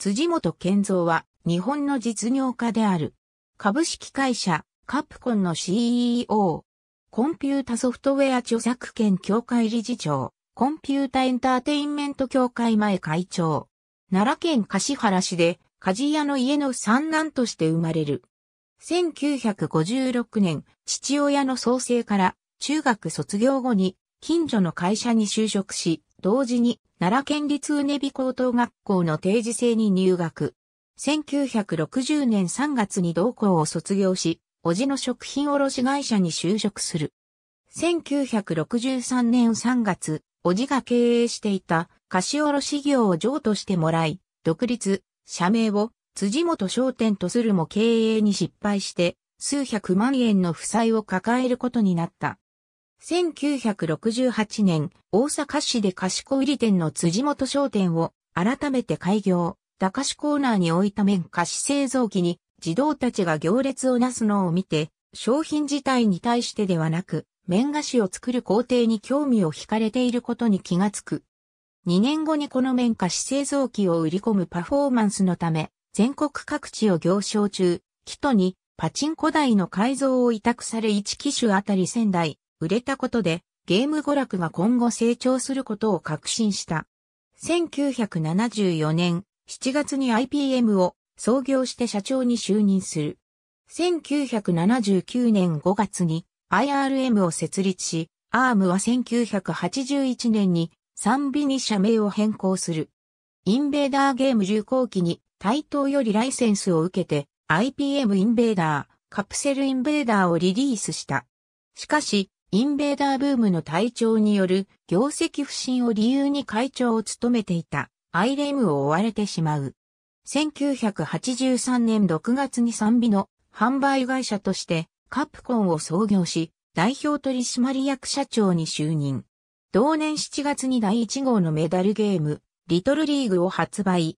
辻元健造は日本の実業家である。株式会社カプコンの CEO。コンピュータソフトウェア著作権協会理事長。コンピュータエンターテインメント協会前会長。奈良県柏原市で鍛冶屋の家の三男として生まれる。1956年、父親の創生から中学卒業後に近所の会社に就職し、同時に奈良県立うねび高等学校の定時制に入学。1960年3月に同校を卒業し、おじの食品卸会社に就職する。1963年3月、おじが経営していた菓子卸業を譲渡してもらい、独立、社名を辻元商店とするも経営に失敗して、数百万円の負債を抱えることになった。1968年、大阪市で菓子小売店の辻元商店を改めて開業。駄菓子コーナーに置いた麺菓子製造機に児童たちが行列をなすのを見て、商品自体に対してではなく、麺菓子を作る工程に興味を惹かれていることに気がつく。2年後にこの麺菓子製造機を売り込むパフォーマンスのため、全国各地を行商中、キトにパチンコ台の改造を委託され1機種あたり仙台、売れたことで、ゲーム娯楽が今後成長することを確信した。1974年7月に IPM を創業して社長に就任する。1979年5月に IRM を設立し、ARM は1981年に賛美に社名を変更する。インベーダーゲーム流行期に対等よりライセンスを受けて IPM インベーダー、カプセルインベーダーをリリースした。しかし、インベーダーブームの体調による業績不振を理由に会長を務めていたアイレムを追われてしまう。1983年6月に賛美の販売会社としてカプコンを創業し、代表取締役社長に就任。同年7月に第1号のメダルゲーム、リトルリーグを発売。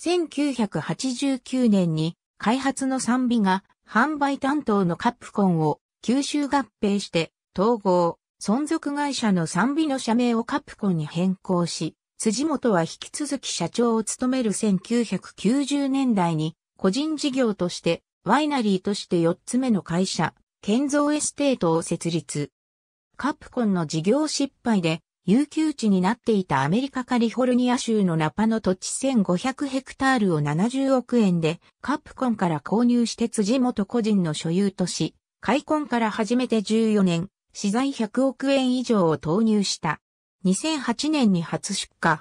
1989年に開発の賛美が販売担当のカプコンを吸収合併して統合、存続会社の賛美の社名をカプコンに変更し、辻元は引き続き社長を務める1990年代に、個人事業として、ワイナリーとして4つ目の会社、建造エステートを設立。カプコンの事業失敗で、有給地になっていたアメリカカリフォルニア州のナパの土地1500ヘクタールを70億円でカプコンから購入して辻元個人の所有とし、開墾から始めて14年、資材100億円以上を投入した。2008年に初出荷。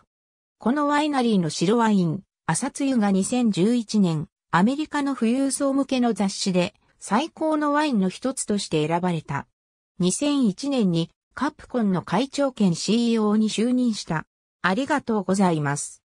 このワイナリーの白ワイン、朝露が2011年、アメリカの富裕層向けの雑誌で最高のワインの一つとして選ばれた。2001年にカプコンの会長兼 CEO に就任した。ありがとうございます。